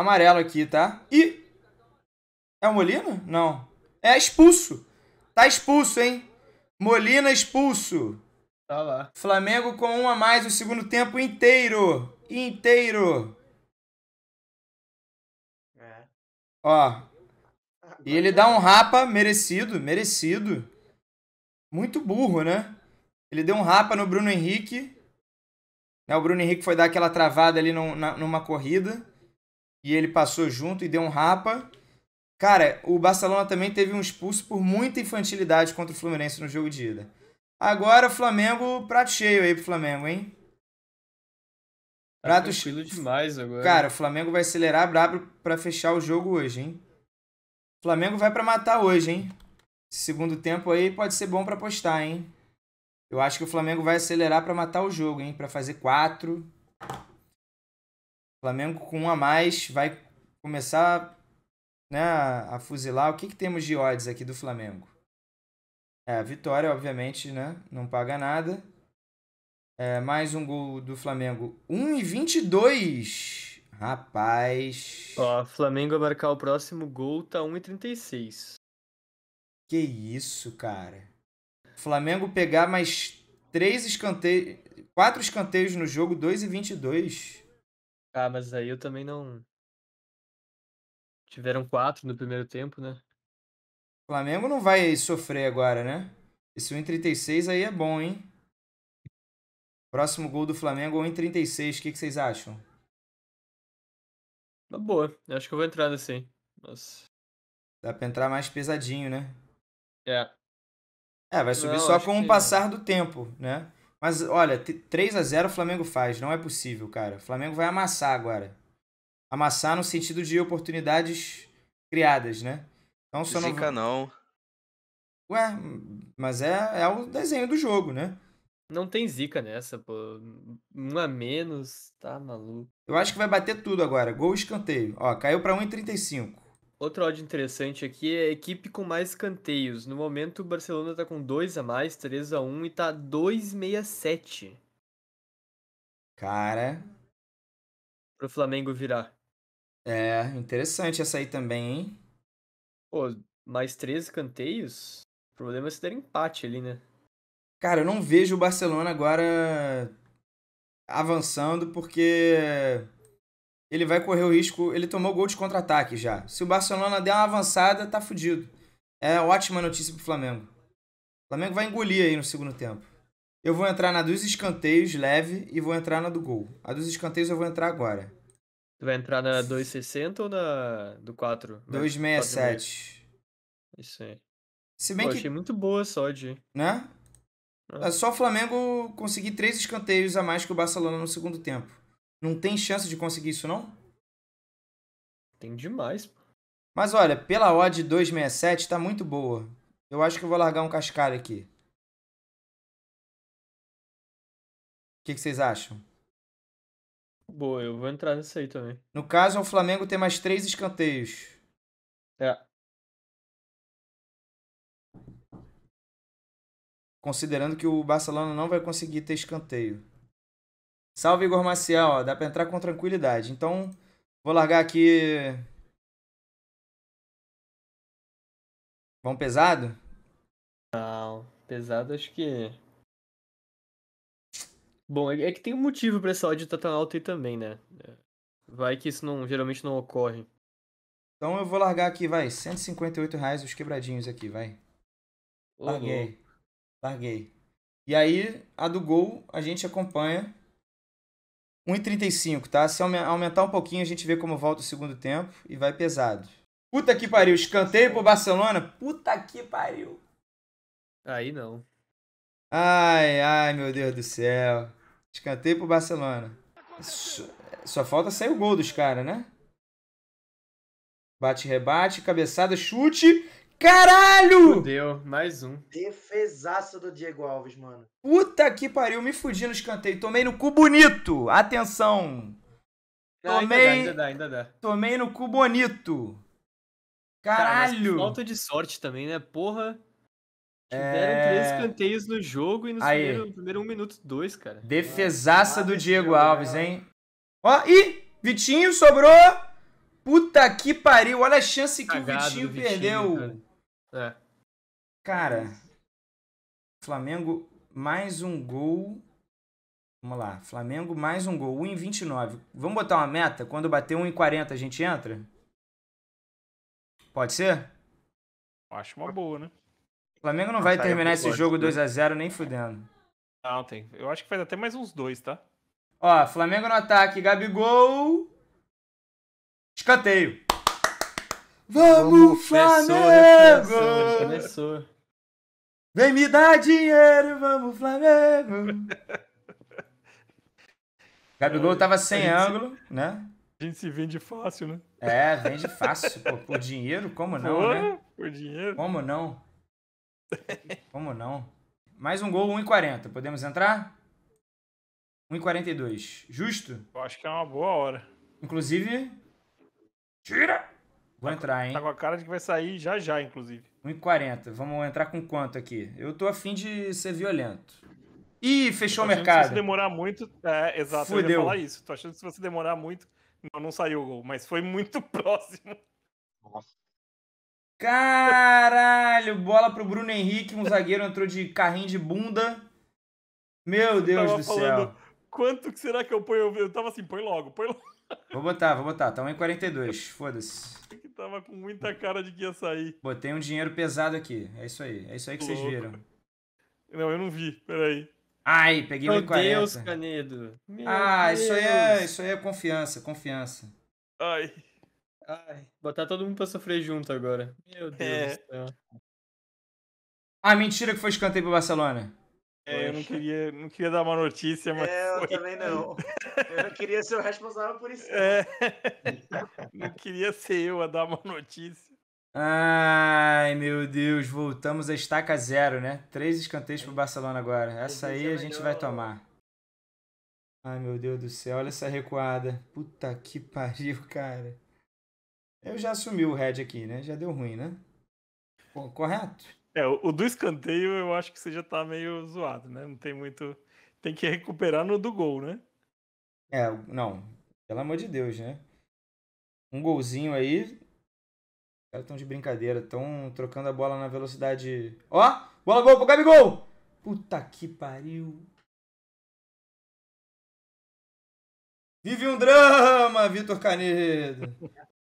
amarelo aqui, tá? E. É o Molina? Não. É expulso. Tá expulso, hein? Molina expulso. Tá lá. Flamengo com um a mais o segundo tempo inteiro. Inteiro. É. Ó. E ele dá um rapa merecido, merecido. Muito burro, né? Ele deu um rapa no Bruno Henrique. Né, o Bruno Henrique foi dar aquela travada ali numa corrida e ele passou junto e deu um rapa. Cara, o Barcelona também teve um expulso por muita infantilidade contra o Fluminense no jogo de ida. Agora, o Flamengo, prato cheio aí pro Flamengo, hein? Tá prato tá cheio. demais agora. Cara, o Flamengo vai acelerar brabo para fechar o jogo hoje, hein? O Flamengo vai para matar hoje, hein? Esse segundo tempo aí pode ser bom para apostar, hein? Eu acho que o Flamengo vai acelerar para matar o jogo, hein? Para fazer quatro, Flamengo com um a mais vai começar né, a fuzilar. O que, que temos de odds aqui do Flamengo? É, a vitória, obviamente, né? Não paga nada. É, mais um gol do Flamengo. e 22. Rapaz. Ó, Flamengo vai marcar o próximo gol, tá 36. Que isso, cara. Flamengo pegar mais três escanteios. Quatro escanteios no jogo, e 22. Ah, mas aí eu também não. Tiveram quatro no primeiro tempo, né? O Flamengo não vai sofrer agora, né? Esse 1,36 aí é bom, hein? Próximo gol do Flamengo, 1,36. O que, que vocês acham? Tá boa. Eu acho que eu vou entrar assim. Nossa. Dá pra entrar mais pesadinho, né? É. É, vai subir não, só com o passar do tempo, né? Mas olha, 3 a 0 o Flamengo faz, não é possível, cara. O Flamengo vai amassar agora. Amassar no sentido de oportunidades criadas, né? Então só Zica não. não. Ué, mas é, é o desenho do jogo, né? Não tem zica nessa, pô. Um a menos, tá maluco. Eu acho que vai bater tudo agora. Gol escanteio. Ó, caiu pra 1,35. Outro ódio interessante aqui é a equipe com mais canteios. No momento, o Barcelona tá com 2 a mais, 3 a 1 e tá 2,67. Cara. Pro Flamengo virar. É, interessante essa aí também, hein? Pô, mais 13 canteios? O problema é se der empate ali, né? Cara, eu não vejo o Barcelona agora avançando porque ele vai correr o risco. Ele tomou gol de contra-ataque já. Se o Barcelona der uma avançada, tá fudido. É ótima notícia pro Flamengo. O Flamengo vai engolir aí no segundo tempo. Eu vou entrar na dos escanteios leve e vou entrar na do gol. A dos escanteios eu vou entrar agora. Tu vai entrar na 260 ou na do 4? 267. Isso aí. Se bem Pô, que... achei muito boa só de. Né? Ah. É Só o Flamengo conseguir três escanteios a mais que o Barcelona no segundo tempo. Não tem chance de conseguir isso, não? Tem demais, pô. Mas olha, pela odd 267 tá muito boa. Eu acho que eu vou largar um cascalho aqui. O que, que, vocês acham? Boa, eu vou entrar nesse aí também. No caso, é o Flamengo tem mais três escanteios. É. Considerando que o Barcelona não vai conseguir ter escanteio. Salve, Igor Maciel. dá pra entrar com tranquilidade. Então, vou largar aqui. Vão pesado? Não, pesado acho que. É. Bom, é, é que tem um motivo pra essa áudio estar tá tão alta aí também, né? É, vai que isso não, geralmente não ocorre. Então eu vou largar aqui, vai. 158 reais os quebradinhos aqui, vai. Larguei. Larguei. E aí, a do gol, a gente acompanha 1,35, tá? Se aumentar um pouquinho, a gente vê como volta o segundo tempo e vai pesado. Puta que pariu, escanteio pro Barcelona? Puta que pariu. Aí não. Ai, ai, meu Deus do céu. Escanteio pro Barcelona. Só, só falta sair o gol dos caras, né? Bate, rebate, cabeçada, chute. Caralho! Fudeu, mais um. Defesaça do Diego Alves, mano. Puta que pariu, me fudi no escanteio. Tomei no cu bonito. Atenção. Não, tomei. Ainda dá, ainda dá, ainda dá. Tomei no cu bonito. Caralho! Cara, falta de sorte também, né? Porra. Tiveram é... três escanteios no jogo e no primeiro, primeiro 1 um minuto dois, cara. Defesaça ah, do Diego Alves, hein? Ó, e Vitinho sobrou. Puta que pariu, olha a chance que Cagado, o Vitinho, Vitinho perdeu. Cara. É. Cara, Flamengo mais um gol. Vamos lá, Flamengo mais um gol, em 29. Vamos botar uma meta? Quando bater em 40 a gente entra? Pode ser? Acho uma boa, né? Flamengo não vai terminar esse jogo 2 né? a 0 nem fudendo. Não, tem. Eu acho que faz até mais uns dois, tá? Ó, Flamengo no ataque, Gabigol. Escanteio. Vamos, Flamengo! Começou, começou. Vem me dar dinheiro, vamos, Flamengo! Gabigol tava sem ângulo, se... né? A gente se vende fácil, né? É, vende fácil, Por dinheiro, como não, pô, né? Por dinheiro. Como não? Como não? Mais um gol, 1,40. Podemos entrar? 1,42. Justo? Eu acho que é uma boa hora. Inclusive. Tira! Vou tá, entrar, hein? Tá com a cara de que vai sair já já, inclusive. 1,40. Vamos entrar com quanto aqui? Eu tô afim de ser violento. Ih, fechou o mercado. Se você demorar muito. É, exato. Fudeu. Eu falar isso. Tô achando que se você demorar muito. Não, não saiu o gol, mas foi muito próximo. Nossa. Caralho, bola pro Bruno Henrique, um zagueiro entrou de carrinho de bunda. Meu Deus do falando, céu. Quanto que será que eu ponho? Eu tava assim, põe logo, põe logo. Vou botar, vou botar. Tá em foda-se tava com muita cara de que ia sair. Botei um dinheiro pesado aqui. É isso aí. É isso aí que Louco. vocês viram. Não, eu não vi. Peraí. Ai, peguei Meu 1,40. Meu Deus, Canedo. Meu ah, Deus. isso aí é, isso aí é confiança, confiança. Ai. Ai, botar todo mundo pra sofrer junto agora. Meu Deus é. do céu. Ah, mentira que foi escanteio pro Barcelona. É, eu não queria, não queria dar uma notícia, mas. É, eu foi. também não. Eu não queria ser o responsável por isso. É. Não queria ser eu a dar uma notícia. Ai, meu Deus, voltamos a estaca zero, né? Três escanteios pro Barcelona agora. Essa aí é a gente vai tomar. Ai, meu Deus do céu, olha essa recuada. Puta que pariu, cara. Eu já assumi o head aqui, né? Já deu ruim, né? Correto? É, o, do escanteio eu acho que você já tá meio zoado, né? Não tem muito. Tem que recuperar no do gol, né? É, não. Pelo amor de Deus, né? Um golzinho aí. Os caras estão de brincadeira, estão trocando a bola na velocidade. Ó! Bola gol pro Gabigol! Puta que pariu! Vive um drama, Vitor Canedo!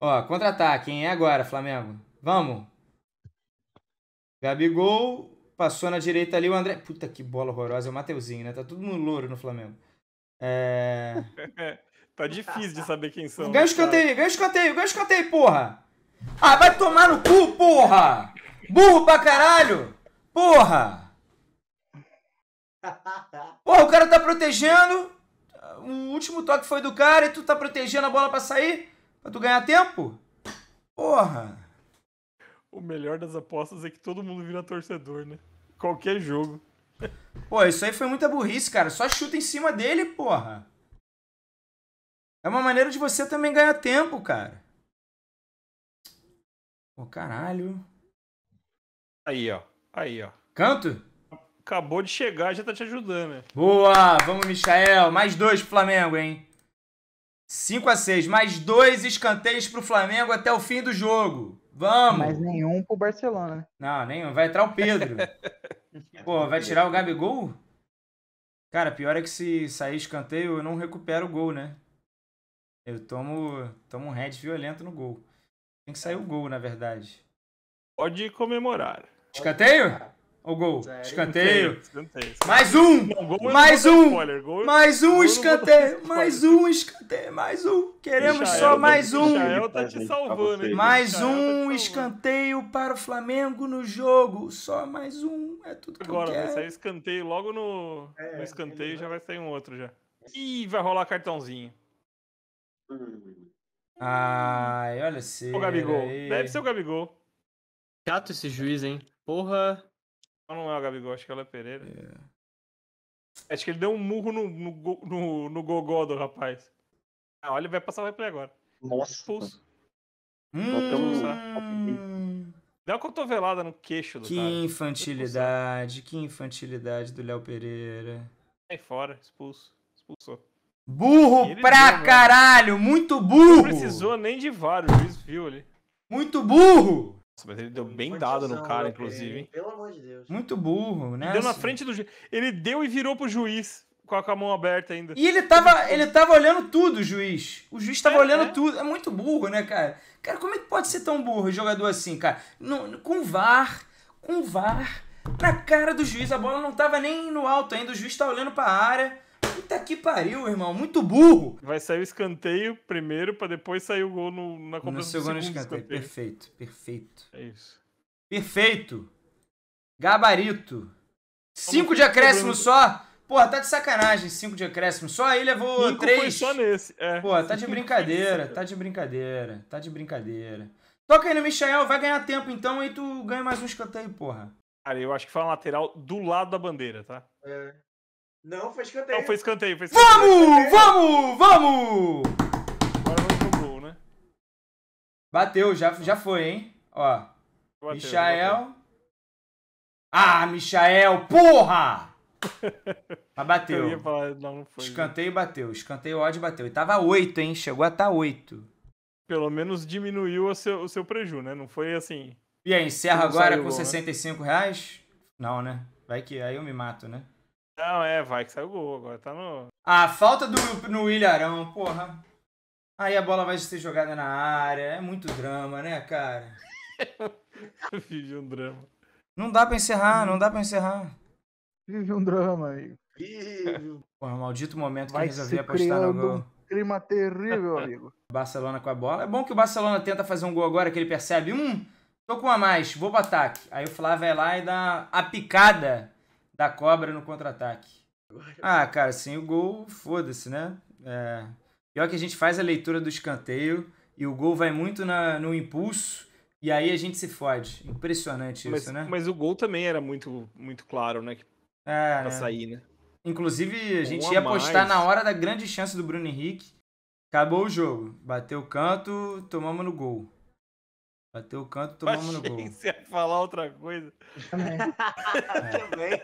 Ó, contra-ataque, hein? É agora, Flamengo. Vamos! Gabigol, passou na direita ali o André. Puta que bola horrorosa, é o Mateuzinho, né? Tá todo mundo louro no Flamengo. É... tá difícil de saber quem são. Ganha o escanteio, ganha o escanteio, ganha o escanteio, porra! Ah, vai tomar no cu, porra! Burro pra caralho! Porra! Porra, o cara tá protegendo. O último toque foi do cara e tu tá protegendo a bola pra sair? Pra tu ganhar tempo? Porra! O melhor das apostas é que todo mundo vira torcedor, né? Qualquer jogo. Pô, isso aí foi muita burrice, cara. Só chuta em cima dele, porra. É uma maneira de você também ganhar tempo, cara. Pô, caralho. Aí, ó. Aí, ó. Canto? Acabou de chegar, já tá te ajudando, né? Boa! Vamos, Michael. Mais dois pro Flamengo, hein? 5 a 6 Mais dois escanteios pro Flamengo até o fim do jogo. Vamos! Mas nenhum pro Barcelona. Não, nenhum. Vai entrar o Pedro. Pô, vai tirar o Gabigol? Cara, pior é que se sair escanteio, eu não recupero o gol, né? Eu tomo, tomo um head violento no gol. Tem que sair o gol, na verdade. Pode comemorar. Escanteio? O gol. Escanteio. escanteio. Mais um! Não, é mais um! Gol, mais um escanteio! Mais um escanteio! Mais um! Queremos só mais um! Tá te tá salvando, hein? Mais tá um tá escanteio para o Flamengo no jogo. Só mais um. É tudo que Agora, eu quero. vai sair escanteio. Logo no, é, no escanteio já vai sair um outro já. Ih, vai rolar cartãozinho. Hum. Ai, olha se. O Gabigol. Aí. Deve ser o Gabigol. Chato esse juiz, hein? Porra não é o Gabigol, acho que ela é Pereira. É. Acho que ele deu um murro no, no, no, no gogó do rapaz. Ah, olha, ele vai passar o replay agora. Nossa. Expulso. Hum. Dá uma cotovelada no queixo do que cara. Que infantilidade, que infantilidade do Léo Pereira. Sai fora, expulso. Expulsou. Burro pra deu, né? caralho, mano. muito burro! Não precisou nem de vários, o juiz viu ali. Muito burro! mas ele é deu bem dado no cara, inclusive, hein? Pelo amor de Deus. Muito burro, né? deu na assim? frente do juiz. Ele deu e virou pro juiz com a mão aberta ainda. E ele tava, ele tava olhando tudo, o juiz. O juiz tava é, olhando é. tudo. É muito burro, né, cara? Cara, como é que pode ser tão burro jogador assim, cara? No, com VAR, com VAR, na cara do juiz. A bola não tava nem no alto ainda. O juiz tá olhando pra área. Puta que pariu, irmão. Muito burro. Vai sair o escanteio primeiro para depois sair o gol no, na competição. No segundo, segundo escanteio. escanteio. Perfeito, perfeito. É isso. Perfeito. Gabarito. Cinco de tá acréscimo só? Porra, tá de sacanagem, cinco de acréscimo. Só aí levou Cinco três. Foi só nesse. É. Pô, tá de brincadeira, tá de brincadeira, tá de brincadeira. Toca aí no Michael, vai ganhar tempo então, aí tu ganha mais um escanteio, porra. Cara, eu acho que foi uma lateral do lado da bandeira, tá? É. Não, foi escanteio. Não, foi escanteio, foi escanteio. Vamos! Vamos! Vamos! Agora vamos pro gol, né? Bateu, já, já foi, hein? Ó. Bateu, Michael. Bateu. Ah, Michael, porra! Mas bateu. ia Falar, não, não foi, escanteio bateu. Escanteio ódio bateu. E tava 8, hein? Chegou a tá 8. Pelo menos diminuiu o seu, o seu preju, né? Não foi assim. E aí, encerra agora com gol, 65 né? reais? Não, né? Vai que aí eu me mato, né? Não, é, vai que saiu o gol, agora tá no. Ah, falta do, no Ilharão, porra. Aí a bola vai ser jogada na área. É muito drama, né, cara? Vive um drama. Não dá pra encerrar, não dá pra encerrar. Vive um drama, amigo. Vive. Porra, maldito momento vai que eu resolvi apostar no gol. clima terrível, amigo. Barcelona com a bola. É bom que o Barcelona tenta fazer um gol agora que ele percebe. Hum, tô com uma mais, vou pro ataque. Aí o Flávio vai lá e dá a picada da cobra no contra-ataque. Ah, cara, sem o gol, foda-se, né? É... Pior que a gente faz a leitura do escanteio e o gol vai muito na, no impulso e aí a gente se fode. Impressionante mas, isso, né? Mas o gol também era muito, muito claro, né? É, pra é. sair, né? Inclusive, a gente Boa ia apostar mais. na hora da grande chance do Bruno Henrique. Acabou o jogo. Bateu o canto, tomamos no gol bateu o canto, tomamos no gol. Você ia falar outra coisa. Também. É.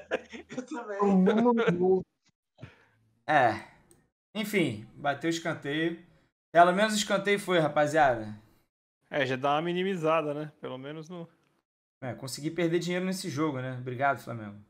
Eu também. Eu também. Tomamos no gol. É. Enfim, bateu o escanteio. Pelo menos o escanteio foi, rapaziada. É, já dá uma minimizada, né? Pelo menos no. É, consegui perder dinheiro nesse jogo, né? Obrigado, Flamengo.